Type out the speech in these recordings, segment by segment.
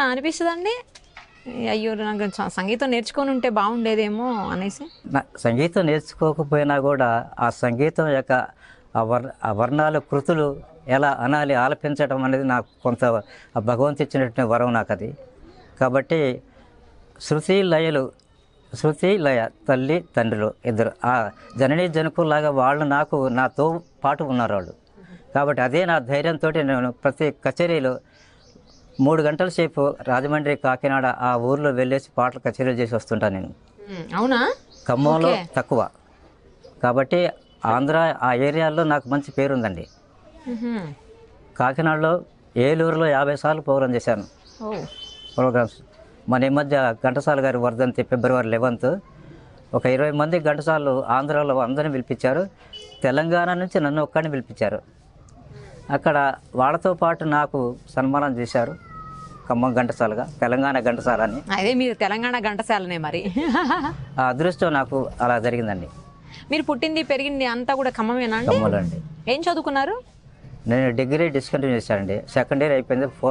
నా అనిపిస్తుందండి అయ్యో నాకు సంగీతం నేర్చుకొని ఉంటే బాగుండేదేమో అనేసి సంగీతం నేర్చుకోకపోయినా కూడా ఆ సంగీతం యొక్క ఆ వర్ణాలు కృతులు ఎలా అనాలి ఆలపించడం అనేది నాకు కొంత భగవంతు ఇచ్చినటువంటి వరం నాకు అది కాబట్టి శృతి లయలు శృతి లయ తల్లి తండ్రులు ఇద్దరు ఆ జననీ జనకులాగా వాళ్ళు నాకు నాతో పాటు ఉన్నారు వాళ్ళు కాబట్టి అదే నా ధైర్యంతో నేను ప్రతి కచేరీలో మూడు గంటల సేపు రాజమండ్రి కాకినాడ ఆ ఊర్లో వెళ్ళేసి పాటలు కచేరీలు చేసి వస్తుంటాను నేను అవునా ఖమ్మంలో తక్కువ కాబట్టి ఆంధ్ర ఆ ఏరియాలో నాకు మంచి పేరు ఉందండి కాకినాడలో ఏలూరులో యాభై సార్లు ప్రోగ్రామ్ చేశాను ప్రోగ్రామ్స్ మన ఈ మధ్య ఘంటసాల గారి వర్ధంతి ఫిబ్రవరి లెవెన్త్ ఒక ఇరవై మంది ఘంటసాలు ఆంధ్రాలో అందరిని పిలిపించారు తెలంగాణ నుంచి నన్ను ఒక్కడిని పిలిపించారు అక్కడ వాళ్ళతో పాటు నాకు సన్మానం చేశారు ఖమ్మం ఘంటసాలగా తెలంగాణ ఘంటసాల అని అదే మీరు తెలంగాణ ఘంటసాలనే మరి ఆ అదృష్టం నాకు అలా జరిగిందండి మీరు పుట్టింది పెరిగింది అంతా కూడా ఖమ్మమేనా ఖమ్మంలో ఏం చదువుకున్నారు నేను డిగ్రీ డిస్కంటిన్యూ చేశానండి సెకండ్ ఇయర్ అయిపోయింది ఫో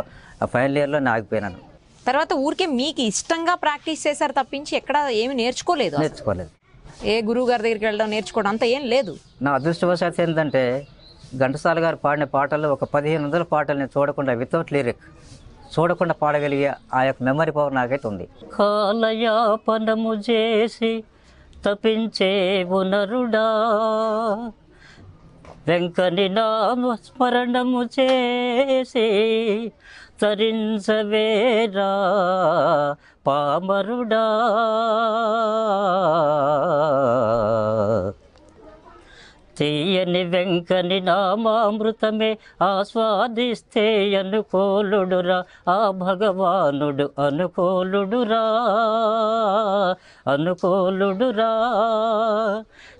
ఫైనల్ ఇయర్లో నేను ఆగిపోయినాను తర్వాత ఊరికే మీకు ఇష్టంగా ప్రాక్టీస్ చేశారు తప్పించి ఎక్కడ ఏమి నేర్చుకోలేదు నేర్చుకోలేదు ఏ గురువు గారి దగ్గరికి వెళ్ళడం నేర్చుకోవడం అంత ఏం లేదు నా అదృష్టవశాత్ ఏంటంటే ఘంటసాల గారు పాడిన పాటల్లో ఒక పదిహేను వందల పాటల్ని చూడకుండా వితౌట్ లిరిక్ చూడకుండా పాడగలిగే ఆ యొక్క మెమరీ పవర్ నాకైతే ఉంది కాలయాపనము చేసి తపించే ఉనరుడా వెంకని నామస్మరణము చేసి తరించవేరా పామరుడా తీయని వెంకని నామామృతమే ఆస్వాదిస్తే అనుకోలుడురా ఆ భగవానుడు అనుకోలుడురా అనుకోలుడురా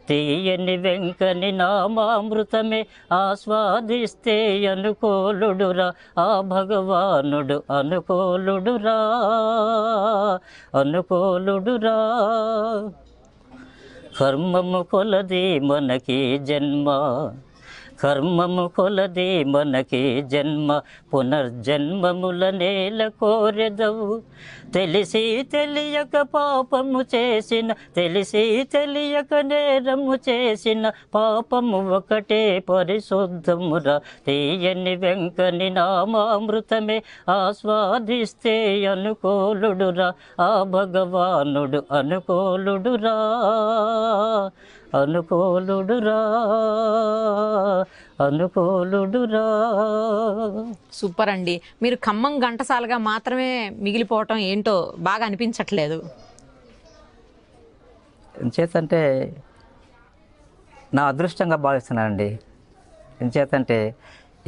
తీయని వెంకని నామామృతమే ఆస్వాదిస్తే అనుకోలుడురా ఆ భగవానుడు అనుకోలుడురా అనుకోలుడురా కర్మము కొలది మనకి జన్మ కర్మము కొలదే మనకి జన్మ పునర్జన్మముల నేల కోరెదవు తెలిసి తెలియక పాపము చేసిన తెలిసి తెలియక నేరము చేసిన పాపము ఒకటే పరిశుద్ధమురా తీయని వెంకని నామామృతమే ఆస్వాదిస్తే అనుకోలుడురా ఆ భగవానుడు అనుకోలుడురా అనుకోలుడురా అనుకోలుడురా సూపర్ అండి మీరు ఖమ్మం ఘంటసాలగా మాత్రమే మిగిలిపోవటం ఏంటో బాగా అనిపించట్లేదు ఎంచేతంటే నా అదృష్టంగా భావిస్తున్నానండి ఎంచేతంటే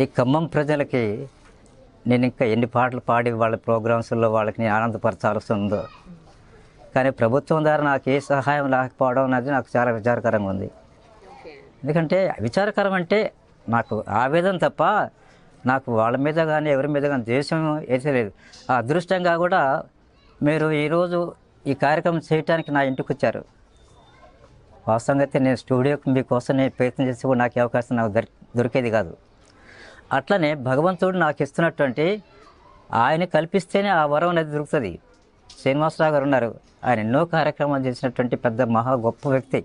ఈ ఖమ్మం ప్రజలకి నేను ఇంకా ఎన్ని పాటలు పాడి వాళ్ళ ప్రోగ్రామ్స్లో వాళ్ళకి నేను ఆనందపరచాల్సి ఉందో కానీ ప్రభుత్వం ద్వారా నాకు ఏ సహాయం లేకపోవడం అనేది నాకు చాలా విచారకరంగా ఉంది ఎందుకంటే విచారకరం అంటే నాకు ఆవేదన తప్ప నాకు వాళ్ళ మీద కానీ ఎవరి మీద కానీ దేశం అయితే లేదు అదృష్టంగా కూడా మీరు ఈరోజు ఈ కార్యక్రమం చేయడానికి నా ఇంటికి వచ్చారు వాస్తవంగా అయితే నేను స్టూడియోకి మీకోసం నేను ప్రయత్నం చేసి కూడా నాకు అవకాశం నాకు దొరి దొరికేది కాదు అట్లనే భగవంతుడు నాకు ఇస్తున్నటువంటి ఆయన కల్పిస్తేనే ఆ వరం అనేది దొరుకుతుంది శ్రీనివాసరావు గారు ఉన్నారు ఆయన ఎన్నో కార్యక్రమాలు చేసినటువంటి పెద్ద మహా గొప్ప వ్యక్తి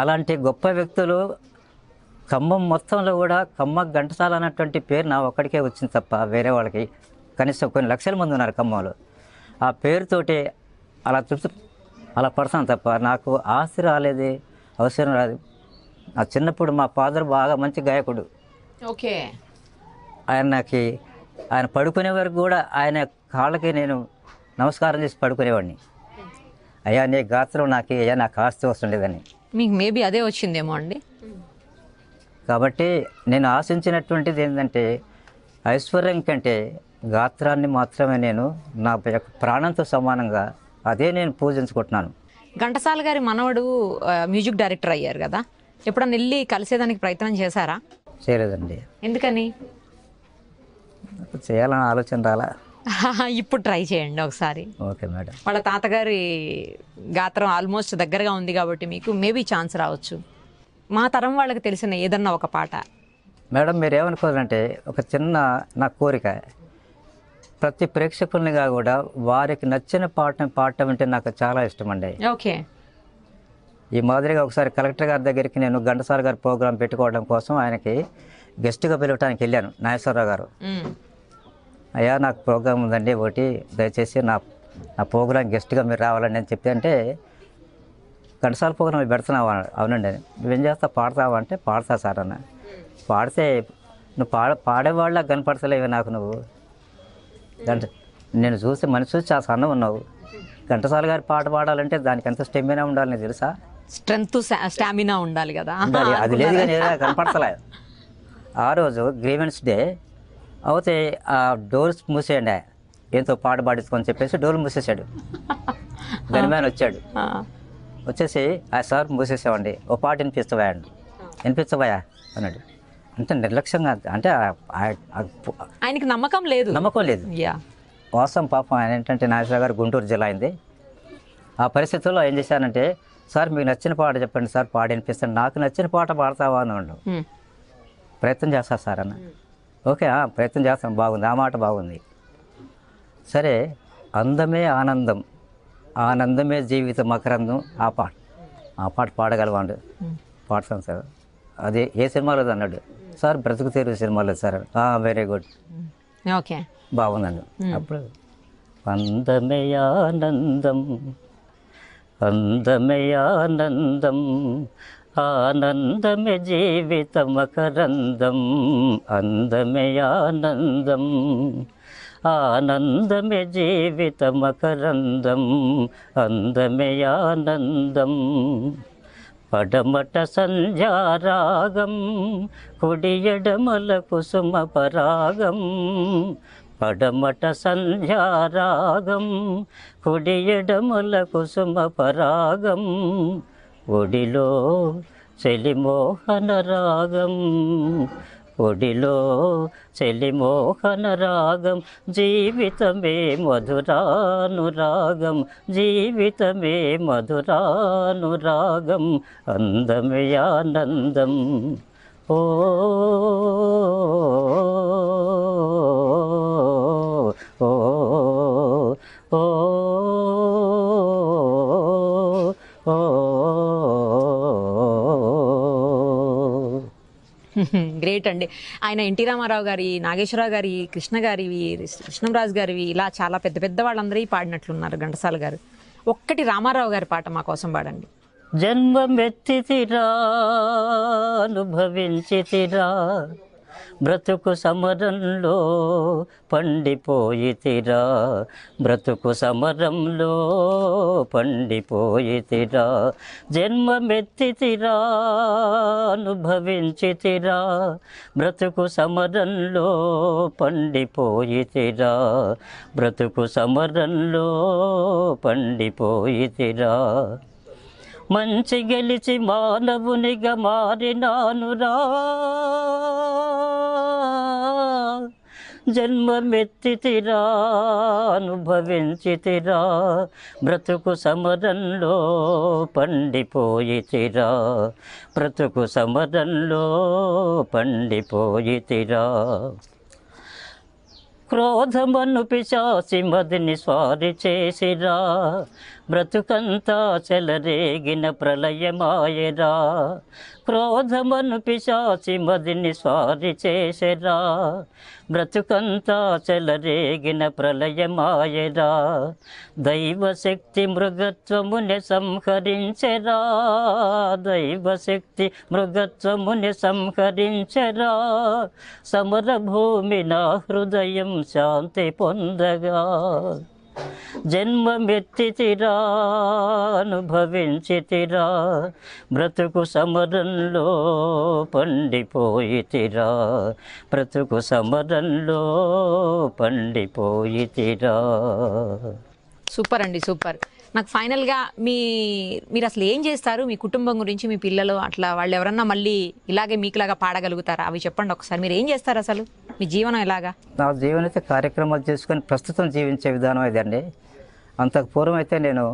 అలాంటి గొప్ప వ్యక్తులు ఖమ్మం మొత్తంలో కూడా ఖమ్మ ఘంటసాల అన్నటువంటి పేరు నా ఒక్కడికే వచ్చింది తప్ప వేరే వాళ్ళకి కనీసం కొన్ని లక్షల మంది ఉన్నారు ఖమ్మంలో ఆ పేరుతోటి అలా తృప్తి అలా పడతాను తప్ప నాకు ఆస్తి రాలేదు అవసరం రాదు నా చిన్నప్పుడు మా ఫాదర్ బాగా మంచి గాయకుడు ఓకే ఆయన నాకు ఆయన పడుకునే వరకు కూడా ఆయన కాళ్ళకి నేను నమస్కారం చేసి పడుకునేవాడిని అయ్యా నీ గాత్రం నాకు అయ్యా నాకు ఆస్తి వస్తుండేదని మీకు మేబీ అదే వచ్చిందేమో అండి కాబట్టి నేను ఆశించినటువంటిది ఏంటంటే ఐశ్వర్యం కంటే గాత్రాన్ని మాత్రమే నేను నా యొక్క ప్రాణంతో సమానంగా అదే నేను పూజించుకుంటున్నాను ఘంటసాల గారి మనవడు మ్యూజిక్ డైరెక్టర్ అయ్యారు కదా ఎప్పుడన్నా వెళ్ళి కలిసేదానికి ప్రయత్నం చేశారా చేయలేదండి ఎందుకని చేయాలని ఆలోచన రాలా ఇప్పుడు ట్రై చేయండి ఒకసారి ఓకే మేడం వాళ్ళ తాతగారి గాత్రం ఆల్మోస్ట్ దగ్గరగా ఉంది కాబట్టి మీకు మేబీ ఛాన్స్ రావచ్చు మా తరం వాళ్ళకి తెలిసిన ఏదన్నా ఒక పాట మేడం మీరు ఏమనుకోవాలంటే ఒక చిన్న నా కోరిక ప్రతి ప్రేక్షకులనిగా కూడా వారికి నచ్చిన పాట పాడటం అంటే నాకు చాలా ఇష్టం అండి ఓకే ఈ మాదిరిగా ఒకసారి కలెక్టర్ గారి దగ్గరికి నేను గంటసార్ గారి ప్రోగ్రాం పెట్టుకోవడం కోసం ఆయనకి గెస్ట్గా పిలవడానికి వెళ్ళాను నాగేశ్వరరావు గారు అయ్యా నాకు ప్రోగ్రామ్ ఉందండి ఒకటి దయచేసి నా నా ప్రోగ్రామ్ గెస్ట్గా మీరు రావాలని అని చెప్తే అంటే కంటసాల ప్రోగ్రామ్ పెడుతున్నావు అవునండి నువ్వేం చేస్తా పాడతావా అంటే పాడతా సార్ అన్న పాడితే నువ్వు పాడ పాడేవాళ్ళకి కనపడతలేవి నాకు నువ్వు గంట నేను చూసి మనిషి చూసి చాలా సన్న ఉన్నావు ఘంటసాల గారి పాట పాడాలంటే దానికి ఎంత స్టెమినా ఉండాలి తెలుసా స్ట్రెంగ్ స్టామినా ఉండాలి కదా అది లేదు కనపడతలే ఆ రోజు గ్రీవెన్స్ డే అయితే ఆ డోర్స్ మూసేయండి ఏంతో పాట పాడించుకొని చెప్పేసి డోర్ మూసేసాడు గనిమ్యాన్ వచ్చాడు వచ్చేసి ఆ సార్ మూసేసామండి ఓ పాట వినిపిస్తావా అండి అన్నాడు అంత నిర్లక్ష్యంగా అంటే ఆయనకి నమ్మకం లేదు నమ్మకం లేదు వాస్తవం పాపం ఆయన ఏంటంటే నాగేశ్వర గారు గుంటూరు జిల్లా అయింది ఆ పరిస్థితుల్లో ఏం చేశానంటే సార్ మీకు నచ్చిన పాట చెప్పండి సార్ పాట వినిపిస్తాను నాకు నచ్చిన పాట పాడతావా అని ప్రయత్నం చేస్తా సార్ అన్న ఓకే ప్రయత్నం చేస్తాం బాగుంది ఆ మాట బాగుంది సరే అందమే ఆనందం ఆనందమే జీవిత మకరందం ఆ పాట ఆ పాట పాడగలవాడు పాడతాం సార్ అది ఏ సినిమాలో అన్నాడు సార్ బ్రతుకు తీరు సినిమాలో సార్ వెరీ గుడ్ ఓకే బాగుందండి అప్పుడు అందమే ఆనందం అందమే ఆనందం ఆనందమే జీవిత మకరందం అందమే ఆనందం ఆనందమే జీవిత మకరందం అందమే ఆనందం పడమట సంధ్యారాగం కుడియడమల కుసుమ పరాగం పడమట సంధ్యారాగం కుడియడమల కుసుమ పరాగం ఒడిలో చెలిమోహన రాగం ఒడిలో చెలిమోహన రాగం జీవితమే మధురానురాగం జీవితమే మధురానురాగం అందమే ఆనందం ఓ గ్రేట్ అండి ఆయన ఎన్టీ రామారావు గారి నాగేశ్వరరావు గారి కృష్ణ గారివి కృష్ణంరాజు గారివి ఇలా చాలా పెద్ద పెద్ద వాళ్ళందరూ పాడినట్లున్నారు ఘంటసాల గారు ఒక్కటి రామారావు గారి పాట మా కోసం పాడండి జన్మం జన్మమెత్తితిరా అనుభవించితిరా బ్రతుకు సమరంలో పండిపోయితిరా బ్రతుకు సమరంలో పండిపోయితిరా అనుభవించి అనుభవించితిరా బ్రతుకు సమరంలో పండిపోయితిరా బ్రతుకు సమరంలో పండిపోయితిరా మంచి గెలిచి మానవునిగా మారినానురా జన్మమెత్తితిరా అనుభవించితిరా బ్రతుకు సమరంలో పండిపోయితిరా బ్రతుకు సమరంలో పండిపోయితిరా క్రోధమను పిశాసి మదిని స్వారి చేసిరా బ్రతుకంతా చెలరేగిన ప్రళయమాయరా క్రోధమను పిశాచి మదిని స్వారి చేసెరా బ్రతుకంతా చెలరేగిన ప్రళయమాయరా దైవశక్తి మృగత్వముని సంహరించరా దైవశక్తి మృగత్వముని సంహరించెరా సమరభూమి నా హృదయం శాంతి పొందగా జన్మమెత్తితిరా అనుభవించితిరా బ్రతుకు సమరంలో పండిపోయితిరా బ్రతుకు సమరంలో పండిపోయితిరా సూపర్ అండి సూపర్ నాకు ఫైనల్గా మీ మీరు అసలు ఏం చేస్తారు మీ కుటుంబం గురించి మీ పిల్లలు అట్లా వాళ్ళు ఎవరన్నా మళ్ళీ ఇలాగే మీకులాగా పాడగలుగుతారా అవి చెప్పండి ఒకసారి మీరు ఏం చేస్తారు అసలు మీ జీవనం ఎలాగా నా జీవనం అయితే కార్యక్రమాలు చేసుకొని ప్రస్తుతం జీవించే విధానం ఇదండి అంతకు పూర్వం అయితే నేను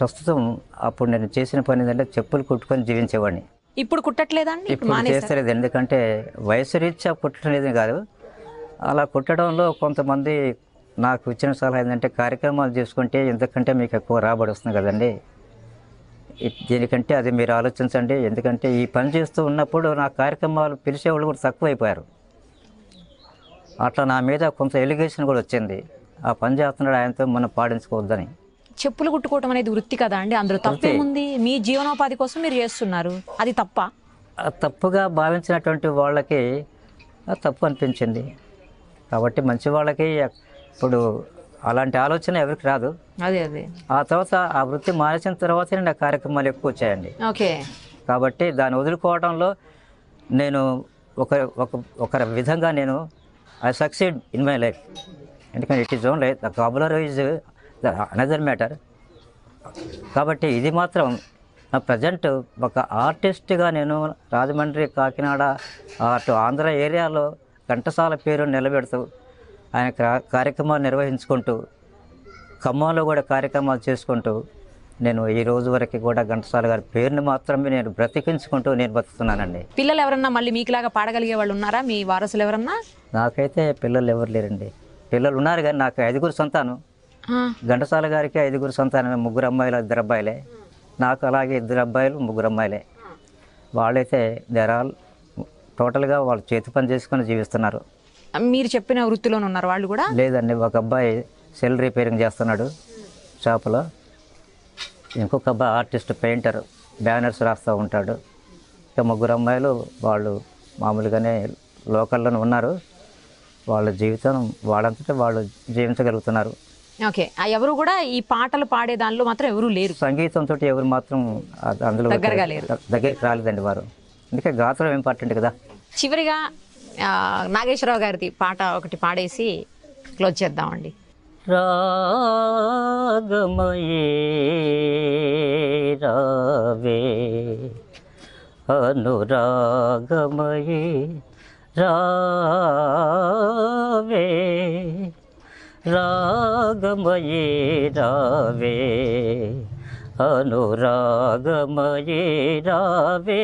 ప్రస్తుతం అప్పుడు నేను చేసిన పని ఏంటంటే చెప్పులు కుట్టుకొని జీవించేవాడిని ఇప్పుడు కుట్టట్లేదండి ఇప్పుడు చేస్తలేదు ఎందుకంటే వయసు రీత్యా కుట్టలేదు కాదు అలా కుట్టడంలో కొంతమంది నాకు ఇచ్చిన సలహా ఏంటంటే కార్యక్రమాలు చేసుకుంటే ఎందుకంటే మీకు ఎక్కువ రాబడి వస్తుంది కదండి దీనికంటే అది మీరు ఆలోచించండి ఎందుకంటే ఈ పని చేస్తూ ఉన్నప్పుడు నా కార్యక్రమాలు పిలిచేవాళ్ళు కూడా తక్కువైపోయారు అట్లా నా మీద కొంత ఎలిగేషన్ కూడా వచ్చింది ఆ పని చేస్తున్నాడు ఆయనతో మనం పాడించుకోవద్దని చెప్పులు కుట్టుకోవడం అనేది వృత్తి కదా అండి అందులో ఉంది మీ జీవనోపాధి కోసం మీరు చేస్తున్నారు అది తప్ప తప్పుగా భావించినటువంటి వాళ్ళకి తప్పు అనిపించింది కాబట్టి మంచి వాళ్ళకి ఇప్పుడు అలాంటి ఆలోచన ఎవరికి రాదు అదే అదే ఆ తర్వాత ఆ వృత్తి మానేసిన తర్వాత నా కార్యక్రమాలు ఎక్కువ వచ్చాయండి ఓకే కాబట్టి దాన్ని వదులుకోవడంలో నేను ఒక ఒక ఒక విధంగా నేను I succeed in my life ఎందుకంటే it is only the vocabulary is the another matter కాబట్టి ఇది మాత్రం నా ప్రజెంట్ ఒక ఆర్టిస్ట్గా నేను రాజమండ్రి కాకినాడ అటు ఆంధ్ర ఏరియాలో ఘంటసాల పేరు నిలబెడుతూ ఆయన కార్యక్రమాలు నిర్వహించుకుంటూ ఖమ్మంలో కూడా కార్యక్రమాలు చేసుకుంటూ నేను ఈ రోజు వరకు కూడా ఘంటసాల గారి పేరుని మాత్రమే నేను బ్రతికించుకుంటూ నేను బతుకుతున్నానండి పిల్లలు ఎవరన్నా మళ్ళీ మీకులాగా పాడగలిగే వాళ్ళు ఉన్నారా మీ వారసులు ఎవరన్నా నాకైతే పిల్లలు ఎవరు లేరండి పిల్లలు ఉన్నారు కానీ నాకు ఐదుగురు సంతానం ఘంటసాల గారికి ఐదుగురు సంతానమే ముగ్గురు అమ్మాయిలు ఇద్దరు అబ్బాయిలే నాకు అలాగే ఇద్దరు అబ్బాయిలు ముగ్గురు అమ్మాయిలే వాళ్ళైతే దెరాల్ టోటల్గా వాళ్ళు చేతి పని చేసుకొని జీవిస్తున్నారు మీరు చెప్పిన వృత్తిలోనే ఉన్నారు వాళ్ళు కూడా లేదండి ఒక అబ్బాయి సెల్ రిపేరింగ్ చేస్తున్నాడు షాపులో ఇంకొక అబ్బాయి ఆర్టిస్ట్ పెయింటర్ బ్యానర్స్ రాస్తూ ఉంటాడు ఇక ముగ్గురు అమ్మాయిలు వాళ్ళు మామూలుగానే లోకల్లోనే ఉన్నారు వాళ్ళ జీవితం వాళ్ళంతటా వాళ్ళు జీవించగలుగుతున్నారు ఓకే ఎవరు కూడా ఈ పాటలు పాడే దానిలో మాత్రం ఎవరు లేరు సంగీతంతో ఎవరు మాత్రం అందులో దగ్గరగా లేరు దగ్గరికి రాలేదండి వారు అందుకే గాత్రం ఇంపార్టెంట్ కదా చివరిగా నాగేశ్వరరావు గారిది పాట ఒకటి పాడేసి క్లోజ్ చేద్దామండి రాగమయే రావే అనురాగమయే రావే రాగమయే రావే అనురాగమయే రావే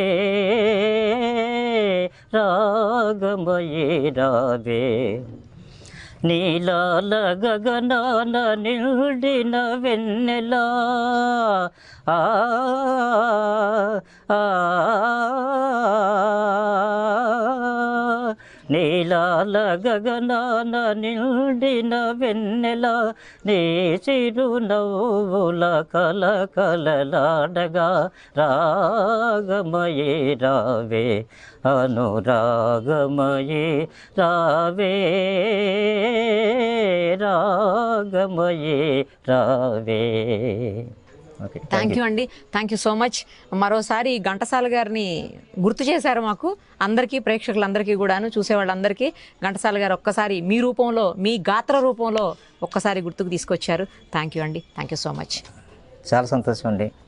రాగమయేరావే నీలాల గగనాన నిండిన వెన్నెలా ఆ నీలాల గగనాన నిండిన వెన్నెల నీ చిరునవ్వుల కల కలలాడగా రాగమయే రావే అనురాగమయే రావే రాగమయే రావే థ్యాంక్ యూ అండి థ్యాంక్ యూ సో మచ్ మరోసారి ఘంటసాల గారిని గుర్తు చేశారు మాకు అందరికీ ప్రేక్షకులందరికీ కూడాను చూసేవాళ్ళందరికీ ఘంటసాల గారు ఒక్కసారి మీ రూపంలో మీ గాత్ర రూపంలో ఒక్కసారి గుర్తుకు తీసుకొచ్చారు థ్యాంక్ యూ అండి థ్యాంక్ యూ సో మచ్ చాలా సంతోషం అండి